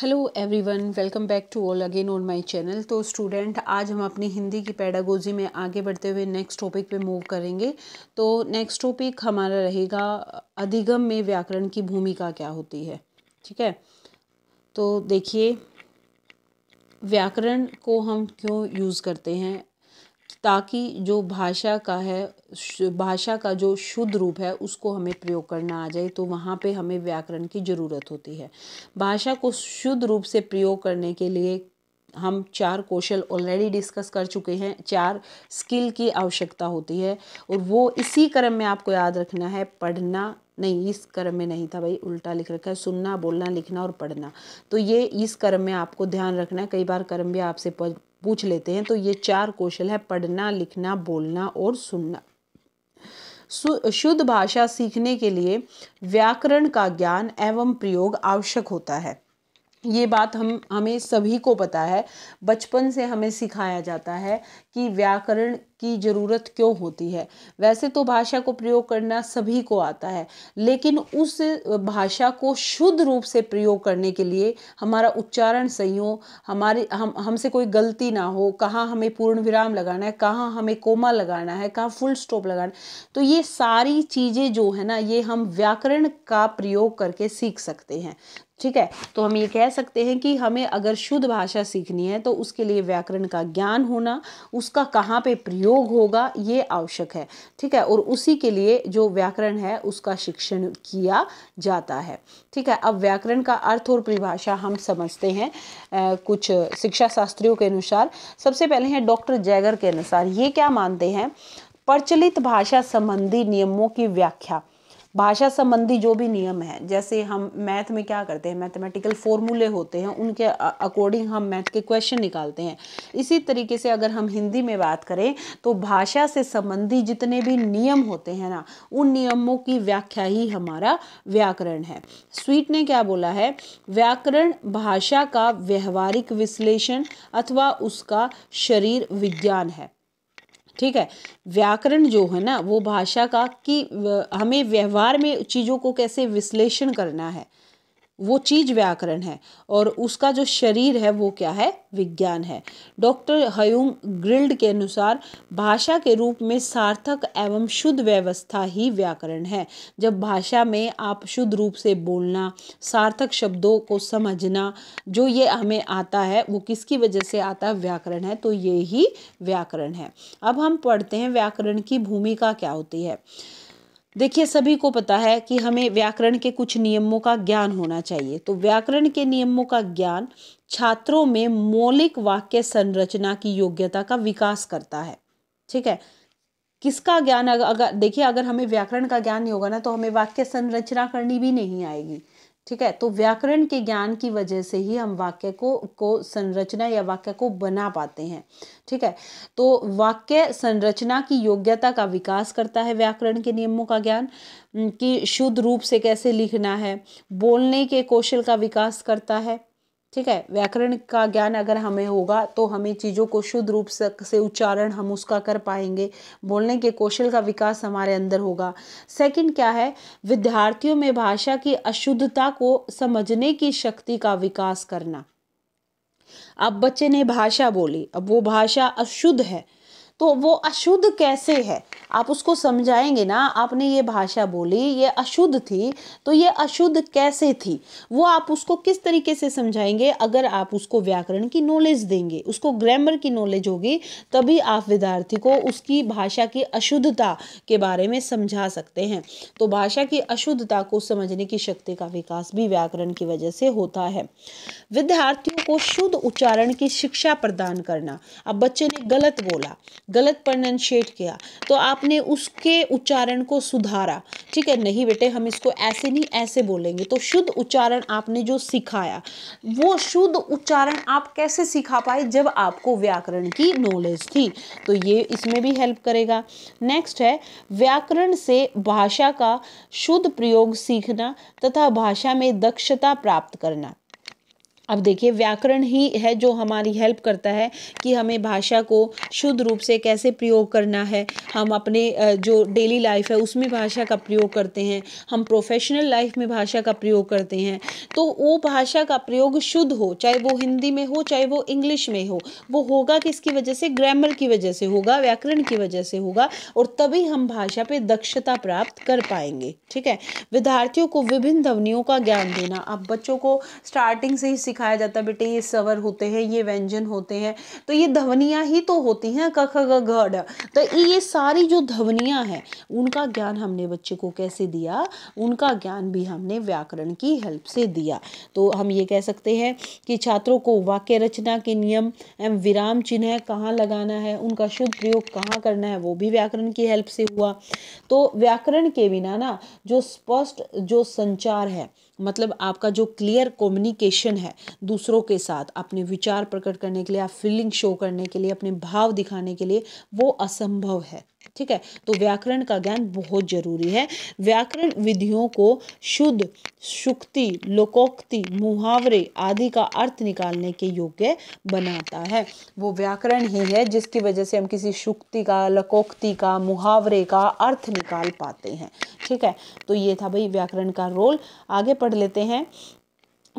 hello everyone welcome back to all again on my channel तो student आज हम अपनी हिंदी की पैडागोजी में आगे बढ़ते हुए नेक्स्ट टॉपिक पे मूव करेंगे तो नेक्स्ट टॉपिक हमारा रहेगा अधिगम में व्याकरण की भूमिका क्या होती है ठीक है तो देखिए व्याकरण को हम क्यों यूज़ करते हैं ताकि जो भाषा का है भाषा का जो शुद्ध रूप है उसको हमें प्रयोग करना आ जाए तो वहाँ पे हमें व्याकरण की ज़रूरत होती है भाषा को शुद्ध रूप से प्रयोग करने के लिए हम चार कौशल ऑलरेडी डिस्कस कर चुके हैं चार स्किल की आवश्यकता होती है और वो इसी क्रम में आपको याद रखना है पढ़ना नहीं इस क्रम में नहीं था भाई उल्टा लिख रखा है सुनना बोलना लिखना और पढ़ना तो ये इस क्रम में आपको ध्यान रखना है कई बार क्रम भी आपसे पूछ लेते हैं तो ये चार कौशल है पढ़ना लिखना बोलना और सुनना शुद्ध भाषा सीखने के लिए व्याकरण का ज्ञान एवं प्रयोग आवश्यक होता है ये बात हम हमें सभी को पता है बचपन से हमें सिखाया जाता है कि व्याकरण की ज़रूरत क्यों होती है वैसे तो भाषा को प्रयोग करना सभी को आता है लेकिन उस भाषा को शुद्ध रूप से प्रयोग करने के लिए हमारा उच्चारण सही हो हमारे हम हमसे कोई गलती ना हो कहाँ हमें पूर्ण विराम लगाना है कहाँ हमें कोमा लगाना है कहाँ फुल स्टॉप लगाना तो ये सारी चीज़ें जो है ना ये हम व्याकरण का प्रयोग करके सीख सकते हैं ठीक है तो हम ये कह सकते हैं कि हमें अगर शुद्ध भाषा सीखनी है तो उसके लिए व्याकरण का ज्ञान होना उस उसका कहाँ पे प्रयोग होगा ये आवश्यक है ठीक है और उसी के लिए जो व्याकरण है उसका शिक्षण किया जाता है ठीक है अब व्याकरण का अर्थ और परिभाषा हम समझते हैं आ, कुछ शिक्षा शास्त्रियों के अनुसार सबसे पहले हैं डॉक्टर जैगर के अनुसार ये क्या मानते हैं प्रचलित भाषा संबंधी नियमों की व्याख्या भाषा संबंधी जो भी नियम है जैसे हम मैथ में क्या करते हैं मैथमेटिकल फॉर्मूले होते हैं उनके अकॉर्डिंग हम मैथ के क्वेश्चन निकालते हैं इसी तरीके से अगर हम हिंदी में बात करें तो भाषा से संबंधी जितने भी नियम होते हैं ना उन नियमों की व्याख्या ही हमारा व्याकरण है स्वीट ने क्या बोला है व्याकरण भाषा का व्यवहारिक विश्लेषण अथवा उसका शरीर विज्ञान है ठीक है व्याकरण जो है ना वो भाषा का कि हमें व्यवहार में चीज़ों को कैसे विश्लेषण करना है वो चीज़ व्याकरण है और उसका जो शरीर है वो क्या है विज्ञान है डॉक्टर हयुंग ग्रिल्ड के अनुसार भाषा के रूप में सार्थक एवं शुद्ध व्यवस्था ही व्याकरण है जब भाषा में आप शुद्ध रूप से बोलना सार्थक शब्दों को समझना जो ये हमें आता है वो किसकी वजह से आता है व्याकरण है तो ये ही व्याकरण है अब हम पढ़ते हैं व्याकरण की भूमिका क्या होती है देखिए सभी को पता है कि हमें व्याकरण के कुछ नियमों का ज्ञान होना चाहिए तो व्याकरण के नियमों का ज्ञान छात्रों में मौलिक वाक्य संरचना की योग्यता का विकास करता है ठीक है किसका ज्ञान अगर देखिए अगर हमें व्याकरण का ज्ञान नहीं होगा ना तो हमें वाक्य संरचना करनी भी नहीं आएगी ठीक है तो व्याकरण के ज्ञान की वजह से ही हम वाक्य को को संरचना या वाक्य को बना पाते हैं ठीक है तो वाक्य संरचना की योग्यता का विकास करता है व्याकरण के नियमों का ज्ञान कि शुद्ध रूप से कैसे लिखना है बोलने के कौशल का विकास करता है ठीक है व्याकरण का ज्ञान अगर हमें होगा तो हमें चीज़ों को शुद्ध रूप से उच्चारण हम उसका कर पाएंगे बोलने के कौशल का विकास हमारे अंदर होगा सेकंड क्या है विद्यार्थियों में भाषा की अशुद्धता को समझने की शक्ति का विकास करना अब बच्चे ने भाषा बोली अब वो भाषा अशुद्ध है तो वो अशुद्ध कैसे है आप उसको समझाएंगे ना आपने ये भाषा बोली ये अशुद्ध थी तो ये अशुद्ध कैसे थी वो आप उसको किस तरीके से समझाएंगे अगर आप उसको व्याकरण की नॉलेज देंगे उसको ग्रामर की नॉलेज होगी तभी आप विद्यार्थी को उसकी भाषा की अशुद्धता के बारे में समझा सकते हैं तो भाषा की अशुद्धता को समझने की शक्ति का विकास भी व्याकरण की वजह से होता है विद्यार्थियों को शुद्ध उच्चारण की शिक्षा प्रदान करना अब बच्चे ने गलत बोला गलत प्रनशिएट किया तो आप आपने उसके उच्चारण को सुधारा ठीक है नहीं बेटे हम इसको ऐसे नहीं ऐसे बोलेंगे तो शुद्ध उच्चारण आपने जो सिखाया वो शुद्ध उच्चारण आप कैसे सिखा पाए जब आपको व्याकरण की नॉलेज थी तो ये इसमें भी हेल्प करेगा नेक्स्ट है व्याकरण से भाषा का शुद्ध प्रयोग सीखना तथा भाषा में दक्षता प्राप्त करना अब देखिए व्याकरण ही है जो हमारी हेल्प करता है कि हमें भाषा को शुद्ध रूप से कैसे प्रयोग करना है हम अपने जो डेली लाइफ है उसमें भाषा का प्रयोग करते हैं हम प्रोफेशनल लाइफ में भाषा का प्रयोग करते हैं तो वो भाषा का प्रयोग शुद्ध हो चाहे वो हिंदी में हो चाहे वो इंग्लिश में हो वो होगा किसकी वजह से ग्रामर की वजह से होगा व्याकरण की वजह से होगा और तभी हम भाषा पर दक्षता प्राप्त कर पाएंगे ठीक है विद्यार्थियों को विभिन्न ध्वनियों का ज्ञान देना आप बच्चों को स्टार्टिंग से ही खाया जाता है बेटे ये सवर होते हैं ये व्यंजन होते हैं तो ये ध्वनियाँ ही तो होती हैं क ख ग घ तो ये सारी जो ध्वनियाँ हैं उनका ज्ञान हमने बच्चे को कैसे दिया उनका ज्ञान भी हमने व्याकरण की हेल्प से दिया तो हम ये कह सकते हैं कि छात्रों को वाक्य रचना के नियम एवं विराम चिन्ह कहाँ लगाना है उनका शुद्ध प्रयोग कहाँ करना है वो भी व्याकरण की हेल्प से हुआ तो व्याकरण के बिना ना जो स्पष्ट जो संचार है मतलब आपका जो क्लियर कम्युनिकेशन है दूसरों के साथ अपने विचार प्रकट करने के लिए आप फीलिंग शो करने के लिए अपने भाव दिखाने के लिए वो असंभव है ठीक है तो व्याकरण का ज्ञान बहुत जरूरी है व्याकरण विधियों को शुद्ध शुक्ति लोकोक्ति मुहावरे आदि का अर्थ निकालने के योग्य बनाता है वो व्याकरण ही है जिसकी वजह से हम किसी शुक्ति का लकोक्ति का मुहावरे का अर्थ निकाल पाते हैं ठीक है तो ये था भाई व्याकरण का रोल आगे पढ़ लेते हैं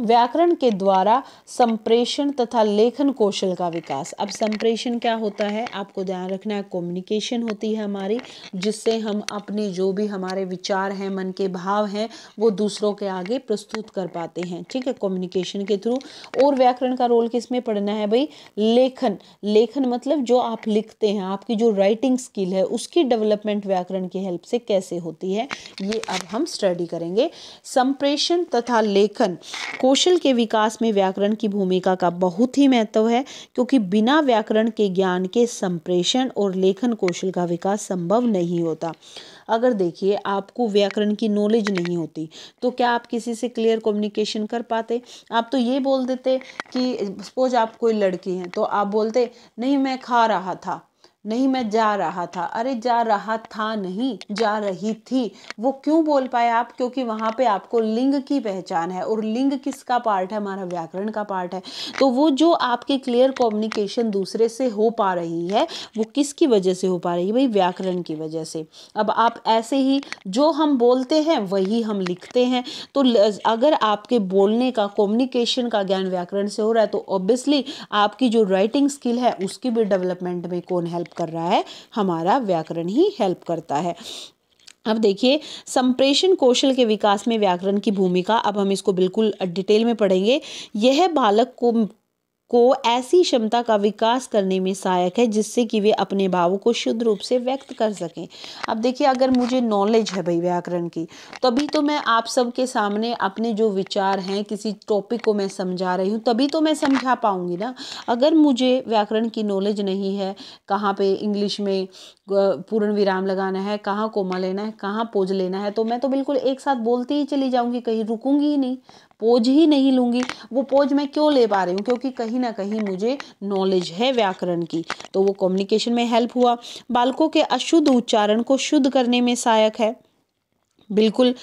व्याकरण के द्वारा संप्रेषण तथा लेखन कौशल का विकास अब संप्रेषण क्या होता है आपको ध्यान रखना है कम्युनिकेशन होती है हमारी जिससे हम अपने जो भी हमारे विचार हैं मन के भाव हैं वो दूसरों के आगे प्रस्तुत कर पाते हैं ठीक है कम्युनिकेशन के थ्रू और व्याकरण का रोल किस में पढ़ना है भाई लेखन लेखन मतलब जो आप लिखते हैं आपकी जो राइटिंग स्किल है उसकी डेवलपमेंट व्याकरण की हेल्प से कैसे होती है ये अब हम स्टडी करेंगे संप्रेषण तथा लेखन को कौशल के विकास में व्याकरण की भूमिका का बहुत ही महत्व है क्योंकि बिना व्याकरण के ज्ञान के संप्रेषण और लेखन कौशल का विकास संभव नहीं होता अगर देखिए आपको व्याकरण की नॉलेज नहीं होती तो क्या आप किसी से क्लियर कम्युनिकेशन कर पाते आप तो ये बोल देते कि सपोज आप कोई लड़की हैं तो आप बोलते नहीं मैं खा रहा था नहीं मैं जा रहा था अरे जा रहा था नहीं जा रही थी वो क्यों बोल पाए आप क्योंकि वहाँ पे आपको लिंग की पहचान है और लिंग किसका पार्ट है हमारा व्याकरण का पार्ट है तो वो जो आपके क्लियर कम्युनिकेशन दूसरे से हो पा रही है वो किसकी वजह से हो पा रही है भाई व्याकरण की वजह से अब आप ऐसे ही जो हम बोलते हैं वही हम लिखते हैं तो अगर आपके बोलने का कॉम्युनिकेशन का ज्ञान व्याकरण से हो रहा है तो ऑब्वियसली आपकी जो राइटिंग स्किल है उसकी भी डेवलपमेंट में कौन हेल्प कर रहा है हमारा व्याकरण ही हेल्प करता है अब देखिए संप्रेषण कौशल के विकास में व्याकरण की भूमिका अब हम इसको बिल्कुल डिटेल में पढ़ेंगे यह बालक को को ऐसी क्षमता का विकास करने में सहायक है जिससे कि वे अपने भावों को शुद्ध रूप से व्यक्त कर सकें अब देखिए अगर मुझे नॉलेज है भाई व्याकरण की तभी तो मैं आप सबके सामने अपने जो विचार हैं किसी टॉपिक को मैं समझा रही हूँ तभी तो मैं समझा पाऊँगी ना अगर मुझे व्याकरण की नॉलेज नहीं है कहाँ पे इंग्लिश में पूर्ण विराम लगाना है कहाँ कोमा लेना है कहाँ पोज लेना है तो मैं तो बिल्कुल एक साथ बोलती ही चली जाऊंगी कहीं रुकूंगी ही नहीं पोज ही नहीं लूंगी वो पोज मैं क्यों ले पा रही हूँ क्योंकि कहीं ना कहीं मुझे नॉलेज है व्याकरण की तो वो कम्युनिकेशन में हेल्प हुआ बालकों के अशुद्ध उच्चारण को शुद्ध करने में सहायक है बिल्कुल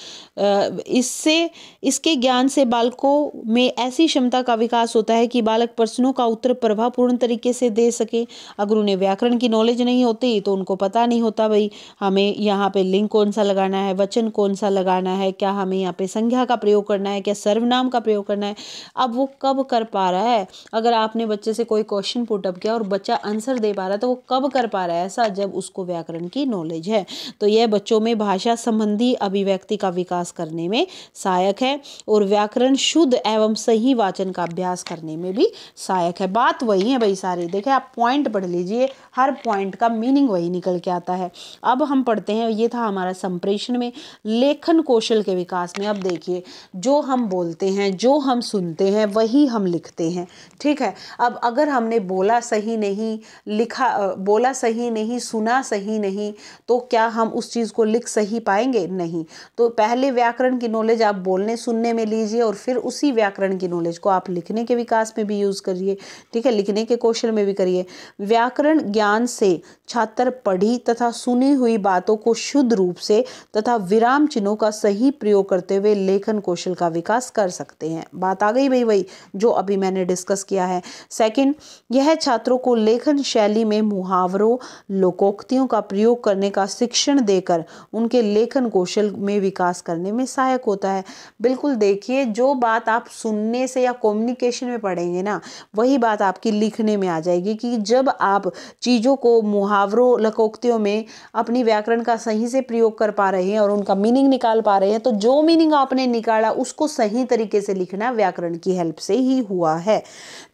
इससे इसके ज्ञान से बालकों में ऐसी क्षमता का विकास होता है कि बालक प्रश्नों का उत्तर प्रभावपूर्ण तरीके से दे सके अगर उन्हें व्याकरण की नॉलेज नहीं होती तो उनको पता नहीं होता भाई हमें यहाँ पे लिंग कौन सा लगाना है वचन कौन सा लगाना है क्या हमें यहाँ पे संज्ञा का प्रयोग करना है क्या सर्वनाम का प्रयोग करना है अब वो कब कर पा रहा है अगर आपने बच्चे से कोई क्वेश्चन पुटअप किया और बच्चा आंसर दे पा रहा है तो वो कब कर पा रहा है ऐसा जब उसको व्याकरण की नॉलेज है तो यह बच्चों में भाषा संबंधी अभी अभिव्यक्ति का विकास करने में सहायक है और व्याकरण शुद्ध एवं सही वाचन का अभ्यास करने में भी सहायक है बात वही है भाई सारी देखे आप पॉइंट पढ़ लीजिए हर पॉइंट का मीनिंग वही निकल के आता है अब हम पढ़ते हैं ये था हमारा संप्रेषण में लेखन कौशल के विकास में अब देखिए जो हम बोलते हैं जो हम सुनते हैं वही हम लिखते हैं ठीक है अब अगर हमने बोला सही नहीं लिखा बोला सही नहीं सुना सही नहीं तो क्या हम उस चीज़ को लिख सही पाएंगे नहीं तो पहले व्याकरण की नॉलेज आप बोलने सुनने में लीजिए और फिर उसी व्याकरण की नॉलेज को आप लिखने के विकास में भी यूज़ करिए ठीक है लिखने के कौशल में भी करिए व्याकरण ज्ञान से छात्र पढ़ी तथा सुनी हुई बातों को शुद्ध रूप से तथा विराम चिन्हों का सही प्रयोग करते हुए लेखन कौशल का विकास कर सकते हैं बात आ गई भाई वही जो अभी मैंने डिस्कस किया है सेकंड यह छात्रों को लेखन शैली में मुहावरों लोकोक्तियों का प्रयोग करने का शिक्षण देकर उनके लेखन कौशल में विकास करने में सहायक होता है बिल्कुल देखिए जो बात आप सुनने से या कम्युनिकेशन में पढ़ेंगे ना वही बात आपकी लिखने में आ जाएगी कि जब आप चीज़ों को मुहावरों लकोक्तियों में अपनी व्याकरण का सही से प्रयोग कर पा रहे हैं और उनका मीनिंग निकाल पा रहे हैं तो जो मीनिंग आपने निकाला उसको सही तरीके से लिखना व्याकरण की हेल्प से ही हुआ है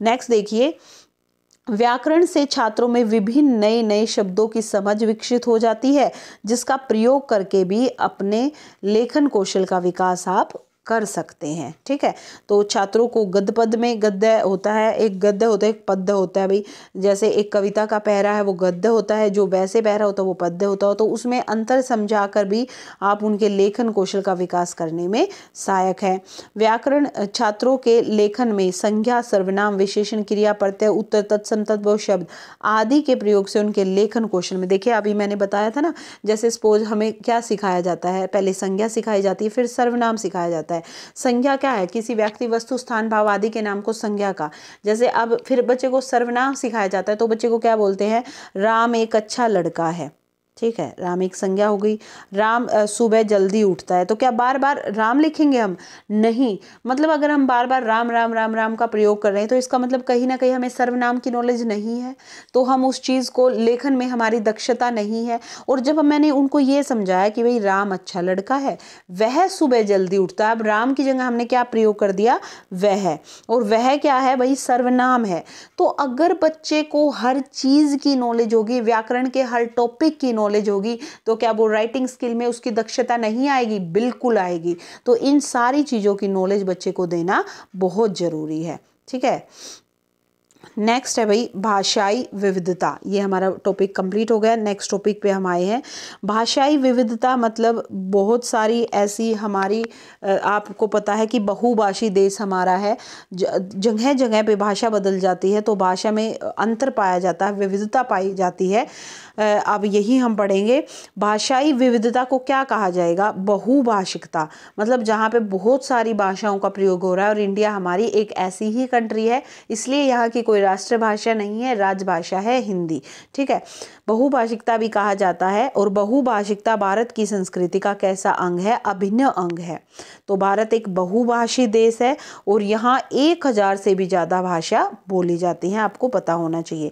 नेक्स्ट देखिए व्याकरण से छात्रों में विभिन्न नए नए शब्दों की समझ विकसित हो जाती है जिसका प्रयोग करके भी अपने लेखन कौशल का विकास आप कर सकते हैं ठीक है तो छात्रों को गद्य पद में गद्य होता है एक गद्य होता है एक पद्य होता है भाई जैसे एक कविता का पहरा है वो गद्य होता है जो वैसे पहरा होता है वो पद्य होता है तो उसमें अंतर समझा कर भी आप उनके लेखन कौशल का विकास करने में सहायक है व्याकरण छात्रों के लेखन में संज्ञा सर्वनाम विशेषण क्रिया प्रत्यय उत्तर तत्सम तत्व शब्द आदि के प्रयोग से उनके लेखन कौशल में देखिए अभी मैंने बताया था ना जैसे सपोज हमें क्या सिखाया जाता है पहले संज्ञा सिखाई जाती है फिर सर्वनाम सिखाया जाता है जाता है संज्ञा क्या है किसी व्यक्ति वस्तु स्थान भाव आदि के नाम को संज्ञा का जैसे अब फिर बच्चे को सर्वनाम सिखाया जाता है तो बच्चे को क्या बोलते हैं राम एक अच्छा लड़का है ठीक है राम एक संज्ञा हो गई राम सुबह जल्दी उठता है तो क्या बार बार राम लिखेंगे हम नहीं मतलब अगर हम बार बार राम राम राम राम का प्रयोग कर रहे हैं तो इसका मतलब कहीं ना कहीं हमें सर्वनाम की नॉलेज नहीं है तो हम उस चीज़ को लेखन में हमारी दक्षता नहीं है और जब मैंने उनको ये समझाया कि भाई राम अच्छा लड़का है वह सुबह जल्दी उठता है अब राम की जगह हमने क्या प्रयोग कर दिया वह और वह क्या है भाई सर्वनाम है तो अगर बच्चे को हर चीज़ की नॉलेज होगी व्याकरण के हर टॉपिक की नॉलेज होगी तो क्या वो राइटिंग स्किल में उसकी दक्षता नहीं आएगी बिल्कुल आएगी तो इन सारी चीज़ों की नॉलेज बच्चे को देना बहुत ज़रूरी है ठीक है नेक्स्ट है भाई भाषाई विविधता ये हमारा टॉपिक कंप्लीट हो गया नेक्स्ट टॉपिक पे हम आए हैं भाषाई विविधता मतलब बहुत सारी ऐसी हमारी आपको पता है कि बहुभाषी देश हमारा है जगह जगह पे भाषा बदल जाती है तो भाषा में अंतर पाया जाता है विविधता पाई जाती है अब यही हम पढ़ेंगे भाषाई विविधता को क्या कहा जाएगा बहुभाषिकता मतलब जहाँ पे बहुत सारी भाषाओं का प्रयोग हो रहा है और इंडिया हमारी एक ऐसी ही कंट्री है इसलिए यहाँ की कोई राष्ट्रभाषा नहीं है राजभाषा है हिंदी ठीक है बहुभाषिकता भी कहा जाता है और बहुभाषिकता भारत की संस्कृति का कैसा अंग है अभिन्न अंग है तो भारत एक बहुभाषी देश है और यहाँ एक हज़ार से भी ज़्यादा भाषा बोली जाती है आपको पता होना चाहिए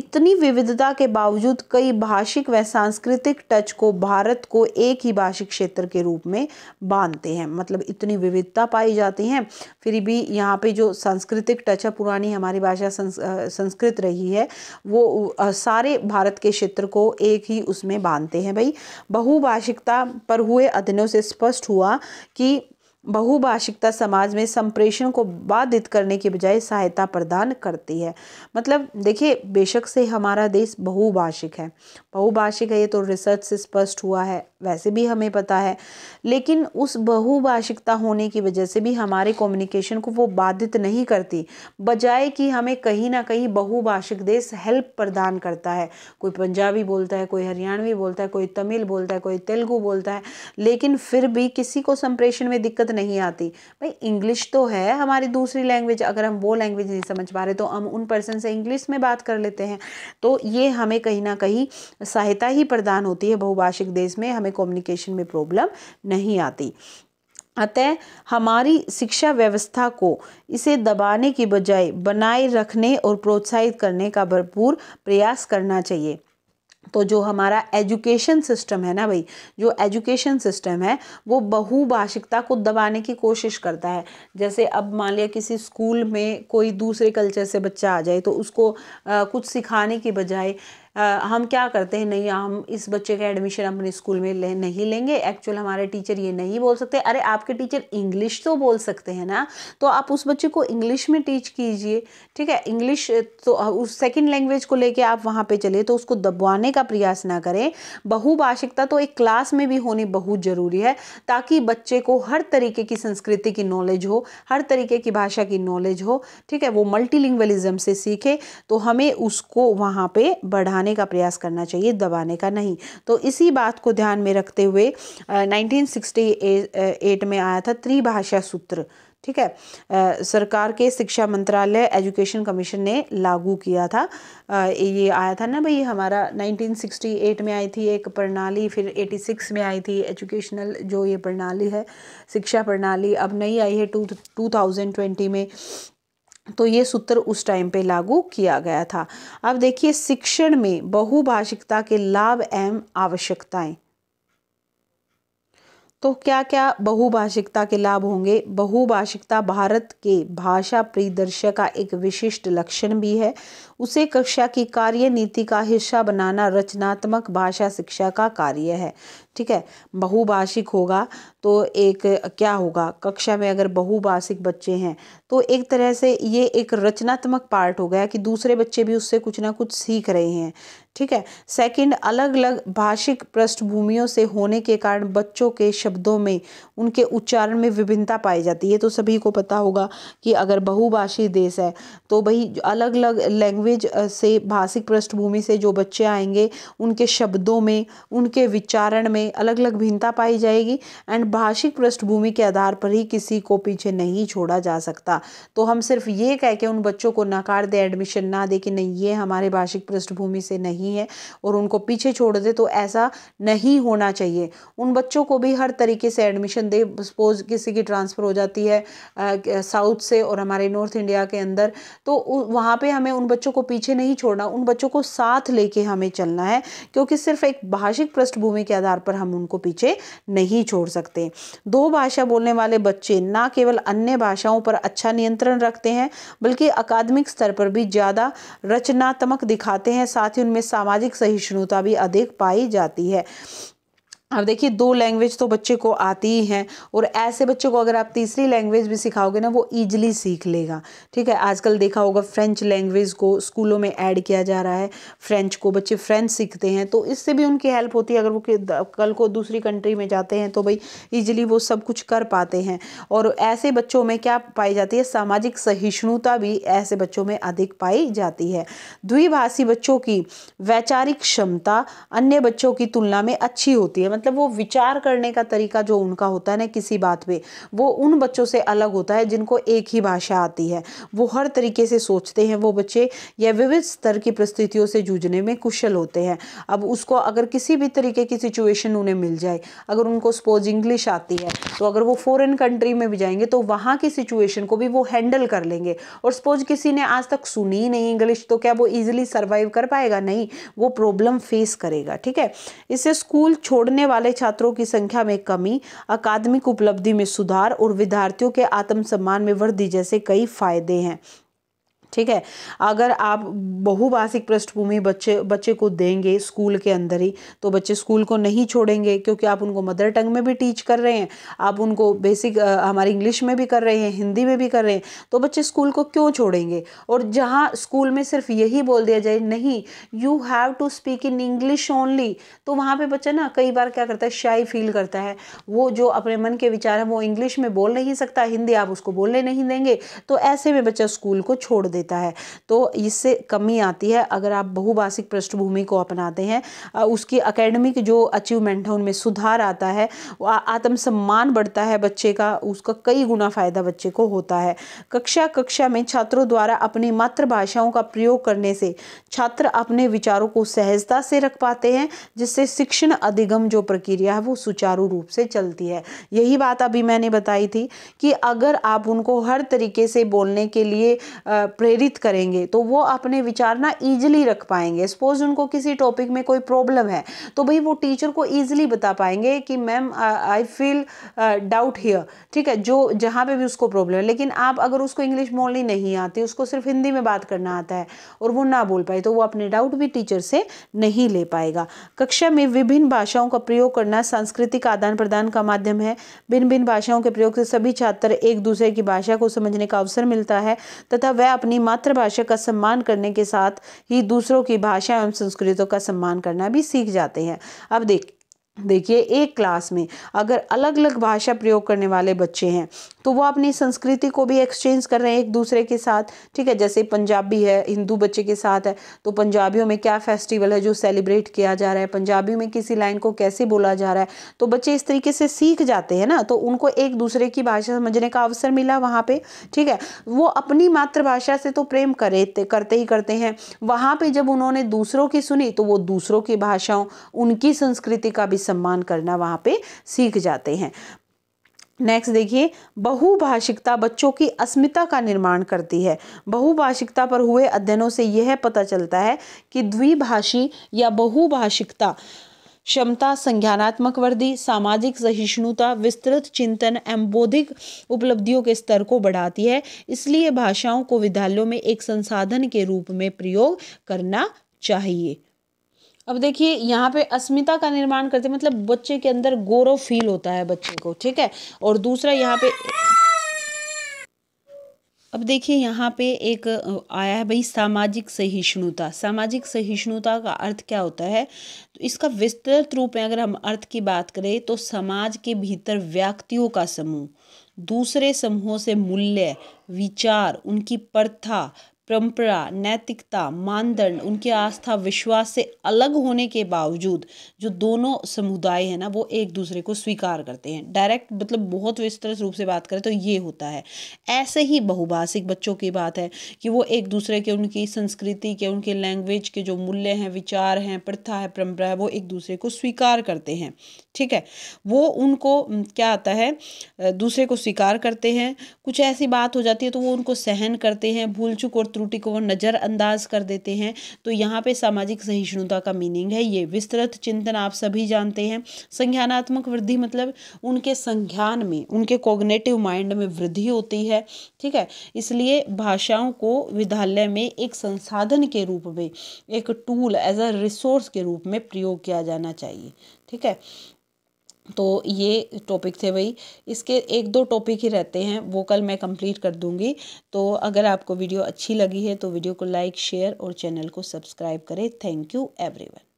इतनी विविधता के बावजूद कई की भाषिक व सांस्कृतिक टच को भारत को एक ही भाषिक क्षेत्र के रूप में बांधते हैं मतलब इतनी विविधता पाई जाती है फिर भी यहाँ पे जो सांस्कृतिक टच है पुरानी हमारी भाषा संस्कृत रही है वो सारे भारत के क्षेत्र को एक ही उसमें बांधते हैं भाई बहुभाषिकता पर हुए अध्ययनों से स्पष्ट हुआ कि बहुभाषिकता समाज में संप्रेषण को बाधित करने के बजाय सहायता प्रदान करती है मतलब देखिए बेशक से हमारा देश बहुभाषिक है बहुभाषिक है ये तो रिसर्च से स्पष्ट हुआ है वैसे भी हमें पता है लेकिन उस बहुभाषिकता होने की वजह से भी हमारे कम्युनिकेशन को वो बाधित नहीं करती बजाय कि हमें कहीं ना कहीं बहुभाषिक देश हेल्प प्रदान करता है कोई पंजाबी बोलता है कोई हरियाणवी बोलता है कोई तमिल बोलता है कोई तेलुगु बोलता है लेकिन फिर भी किसी को संप्रेषण में दिक्कत नहीं आती भाई इंग्लिश तो है हमारी दूसरी लैंग्वेज अगर हम वो लैंग्वेज नहीं समझ पा रहे तो हम उन पर्सन से इंग्लिश में बात कर लेते हैं तो ये हमें कहीं ना कहीं सहायता ही प्रदान होती है बहुभाषिक देश में हमें हमें कम्युनिकेशन में प्रॉब्लम नहीं आती अतः हमारी शिक्षा व्यवस्था को इसे दबाने की बजाय बनाए रखने और प्रोत्साहित करने का भरपूर प्रयास करना चाहिए तो जो हमारा एजुकेशन सिस्टम है ना भाई जो एजुकेशन सिस्टम है वो बहुभाषिकता को दबाने की कोशिश करता है जैसे अब मान लिया किसी स्कूल में कोई दूसरे कल्चर से बच्चा आ जाए तो उसको आ, कुछ सिखाने की बजाय हम क्या करते हैं नहीं हम इस बच्चे का एडमिशन अपने स्कूल में ले नहीं लेंगे एक्चुअल हमारे टीचर ये नहीं बोल सकते अरे आपके टीचर इंग्लिश तो बोल सकते हैं ना तो आप उस बच्चे को इंग्लिश में टीच कीजिए ठीक है इंग्लिश तो उस सेकेंड लैंग्वेज को लेके आप वहाँ पर चले तो उसको दबवाने का प्रयास ना करें बहुभाषिकता तो एक क्लास में भी होनी बहुत ज़रूरी है ताकि बच्चे को हर तरीके की संस्कृति की नॉलेज हो हर तरीके की भाषा की नॉलेज हो ठीक है वो मल्टीलिंग्वलिज्म से सीखे तो हमें उसको वहाँ पे बढ़ाना बढ़ाने का प्रयास करना चाहिए दबाने का नहीं तो इसी बात को ध्यान में रखते हुए नाइनटीन में आया था त्रिभाषा सूत्र ठीक है आ, सरकार के शिक्षा मंत्रालय एजुकेशन कमीशन ने लागू किया था आ, ये आया था ना भाई हमारा 1968 में आई थी एक प्रणाली फिर 86 में आई थी एजुकेशनल जो ये प्रणाली है शिक्षा प्रणाली अब नई आई है टू टू में तो ये सूत्र उस टाइम पे लागू किया गया था अब देखिए शिक्षण में बहुभाषिकता के लाभ एवं आवश्यकताएं तो क्या क्या बहुभाषिकता के लाभ होंगे बहुभाषिकता भारत के भाषा परिदृश्य का एक विशिष्ट लक्षण भी है उसे कक्षा की कार्य नीति का हिस्सा बनाना रचनात्मक भाषा शिक्षा का कार्य है ठीक है बहुभाषिक होगा तो एक क्या होगा कक्षा में अगर बहुभाषिक बच्चे हैं तो एक तरह से ये एक रचनात्मक पार्ट हो गया कि दूसरे बच्चे भी उससे कुछ ना कुछ सीख रहे हैं ठीक है सेकंड अलग अलग भाषिक पृष्ठभूमियों से होने के कारण बच्चों के शब्दों में उनके उच्चारण में विभिन्नता पाई जाती है ये तो सभी को पता होगा कि अगर बहुभाषी देश है तो भाई अलग अलग लैंग्वेज से भाषिक पृष्ठभूमि से जो बच्चे आएंगे उनके शब्दों में उनके विचारण में अलग अलग भिन्नता पाई जाएगी एंड भाषिक पृष्ठभूमि के आधार पर ही किसी को पीछे नहीं छोड़ा जा सकता तो हम सिर्फ ये कह के उन बच्चों को नकार दें एडमिशन ना दे कि नहीं ये हमारे भाषिक पृष्ठभूमि से नहीं नहीं है और उनको पीछे छोड़ दे तो ऐसा नहीं होना चाहिए उन बच्चों को भी हर तरीके से एडमिशन दे सपोज किसी की ट्रांसफ़र हो जाती है साउथ से और हमारे नॉर्थ इंडिया के अंदर तो वहाँ पर हमें उन बच्चों को पीछे नहीं छोड़ना उन बच्चों को साथ लेके हमें चलना है क्योंकि सिर्फ एक भाषिक पृष्ठभूमि के आधार पर हम उनको पीछे नहीं छोड़ सकते दो भाषा बोलने वाले बच्चे ना केवल अन्य भाषाओं पर अच्छा नियंत्रण रखते हैं बल्कि अकादमिक स्तर पर भी ज़्यादा रचनात्मक दिखाते हैं साथ ही उनमें सामाजिक सहिष्णुता भी अधिक पाई जाती है अब देखिए दो लैंग्वेज तो बच्चे को आती ही हैं और ऐसे बच्चे को अगर आप तीसरी लैंग्वेज भी सिखाओगे ना वो ईजिली सीख लेगा ठीक है आजकल देखा होगा फ्रेंच लैंग्वेज को स्कूलों में ऐड किया जा रहा है फ्रेंच को बच्चे फ्रेंच सीखते हैं तो इससे भी उनकी हेल्प होती है अगर वो कल को दूसरी कंट्री में जाते हैं तो भाई ईजिली वो सब कुछ कर पाते हैं और ऐसे बच्चों में क्या पाई जाती है सामाजिक सहिष्णुता भी ऐसे बच्चों में अधिक पाई जाती है द्विभाषी बच्चों की वैचारिक क्षमता अन्य बच्चों की तुलना में अच्छी होती है मतलब मतलब वो विचार करने का तरीका जो उनका होता है ना किसी बात पे वो उन बच्चों से अलग होता है जिनको एक ही भाषा आती है वो हर तरीके से सोचते हैं वो बच्चे या विविध स्तर की परिस्थितियों से जूझने में कुशल होते हैं अब उसको अगर किसी भी तरीके की सिचुएशन उन्हें मिल जाए अगर उनको सपोज इंग्लिश आती है तो अगर वो फॉरेन कंट्री में भी जाएंगे तो वहाँ की सिचुएशन को भी वो हैंडल कर लेंगे और सपोज किसी ने आज तक सुनी ही नहीं इंग्लिश तो क्या वो ईजिली सर्वाइव कर पाएगा नहीं वो प्रॉब्लम फेस करेगा ठीक है इससे स्कूल छोड़ने वाले छात्रों की संख्या में कमी अकादमिक उपलब्धि में सुधार और विद्यार्थियों के आत्मसम्मान में वृद्धि जैसे कई फायदे हैं ठीक है अगर आप बहुभाषिक पृष्ठभूमि बच्चे बच्चे को देंगे स्कूल के अंदर ही तो बच्चे स्कूल को नहीं छोड़ेंगे क्योंकि आप उनको मदर टंग में भी टीच कर रहे हैं आप उनको बेसिक हमारी इंग्लिश में भी कर रहे हैं हिंदी में भी कर रहे हैं तो बच्चे स्कूल को क्यों छोड़ेंगे और जहाँ स्कूल में सिर्फ यही बोल दिया जाए नहीं you have to speak in English only तो वहाँ पर बच्चा ना कई बार क्या करता है शाई फील करता है वो जो अपने मन के विचार हैं वो इंग्लिश में बोल नहीं सकता हिंदी आप उसको बोलने नहीं देंगे तो ऐसे में बच्चा स्कूल को छोड़ दे देता है तो इससे कमी आती है अगर आप बहुभाषिक पृष्ठभूमि को अपनाते हैं उसकी अकेडमिक जो अचीवमेंट है उनमें सुधार आता है आत्मसम्मान बढ़ता है बच्चे का उसका कई गुना फ़ायदा बच्चे को होता है कक्षा कक्षा में छात्रों द्वारा अपनी मातृभाषाओं का प्रयोग करने से छात्र अपने विचारों को सहजता से रख पाते हैं जिससे शिक्षण अधिगम जो प्रक्रिया है वो सुचारू रूप से चलती है यही बात अभी मैंने बताई थी कि अगर आप उनको हर तरीके से बोलने के लिए प्रे प्रेरित करेंगे तो वो अपने विचार ना ईजिली रख पाएंगे सपोज उनको किसी टॉपिक में कोई प्रॉब्लम है तो भाई वो टीचर को ईजिली बता पाएंगे कि ma'am I feel doubt here ठीक है जो जहाँ पे भी उसको प्रॉब्लम है लेकिन आप अगर उसको इंग्लिश बोलनी नहीं आती उसको सिर्फ हिंदी में बात करना आता है और वो ना बोल पाए तो वो अपने डाउट भी टीचर से नहीं ले पाएगा कक्षा में विभिन्न भाषाओं का प्रयोग करना सांस्कृतिक आदान प्रदान का माध्यम है भिन्न भिन्न भाषाओं के प्रयोग से सभी छात्र एक दूसरे की भाषा को समझने का अवसर मिलता है तथा वह अपनी मातृभाषा का सम्मान करने के साथ ही दूसरों की भाषा एवं संस्कृतों का सम्मान करना भी सीख जाते हैं अब देख देखिए एक क्लास में अगर अलग अलग भाषा प्रयोग करने वाले बच्चे हैं तो वो अपनी संस्कृति को भी एक्सचेंज कर रहे हैं एक दूसरे के साथ ठीक है जैसे पंजाबी है हिंदू बच्चे के साथ है तो पंजाबियों में क्या फेस्टिवल है जो सेलिब्रेट किया जा रहा है पंजाबियों में किसी लाइन को कैसे बोला जा रहा है तो बच्चे इस तरीके से सीख जाते हैं ना तो उनको एक दूसरे की भाषा समझने का अवसर मिला वहाँ पे ठीक है वो अपनी मातृभाषा से तो प्रेम करे करते ही करते हैं वहाँ पे जब उन्होंने दूसरों की सुनी तो वो दूसरों की भाषाओं उनकी संस्कृति का भी सम्मान करना वहाँ पे सीख जाते हैं नेक्स्ट देखिए बहुभाषिकता बच्चों की अस्मिता का निर्माण करती है बहुभाषिकता पर हुए अध्ययनों से यह पता चलता है कि द्विभाषी या बहुभाषिकता क्षमता संज्ञानात्मक वृद्धि सामाजिक सहिष्णुता विस्तृत चिंतन एवं बौद्धिक उपलब्धियों के स्तर को बढ़ाती है इसलिए भाषाओं को विद्यालयों में एक संसाधन के रूप में प्रयोग करना चाहिए अब देखिए यहाँ पे अस्मिता का निर्माण करते मतलब बच्चे के अंदर गौरव फील होता है बच्चे को ठीक है और दूसरा यहाँ पे अब देखिए यहाँ पे एक आया है भाई सामाजिक सहिष्णुता सामाजिक सहिष्णुता का अर्थ क्या होता है तो इसका विस्तृत रूप में अगर हम अर्थ की बात करें तो समाज के भीतर व्यक्तियों का समूह दूसरे समूहों से मूल्य विचार उनकी प्रथा परंपरा नैतिकता मानदंड उनके आस्था विश्वास से अलग होने के बावजूद जो दोनों समुदाय हैं ना वो एक दूसरे को स्वीकार करते हैं डायरेक्ट मतलब बहुत विस्तृत रूप से बात करें तो ये होता है ऐसे ही बहुभाषिक बच्चों की बात है कि वो एक दूसरे के उनकी संस्कृति के उनके लैंग्वेज के जो मूल्य हैं विचार हैं प्रथा है परंपरा है वो एक दूसरे को स्वीकार करते हैं ठीक है वो उनको क्या आता है दूसरे को स्वीकार करते हैं कुछ ऐसी बात हो जाती है तो वो उनको सहन करते हैं भूल चुक और त्रुटि को नज़रअंदाज कर देते हैं तो यहाँ पे सामाजिक सहिष्णुता का मीनिंग है ये विस्तृत चिंतन आप सभी जानते हैं संज्ञानात्मक वृद्धि मतलब उनके संज्ञान में उनके कोग्नेटिव माइंड में वृद्धि होती है ठीक है इसलिए भाषाओं को विद्यालय में एक संसाधन के रूप में एक टूल एज अ रिसोर्स के रूप में प्रयोग किया जाना चाहिए ठीक है तो ये टॉपिक थे भाई इसके एक दो टॉपिक ही रहते हैं वो कल मैं कंप्लीट कर दूंगी तो अगर आपको वीडियो अच्छी लगी है तो वीडियो को लाइक शेयर और चैनल को सब्सक्राइब करें थैंक यू एवरीवन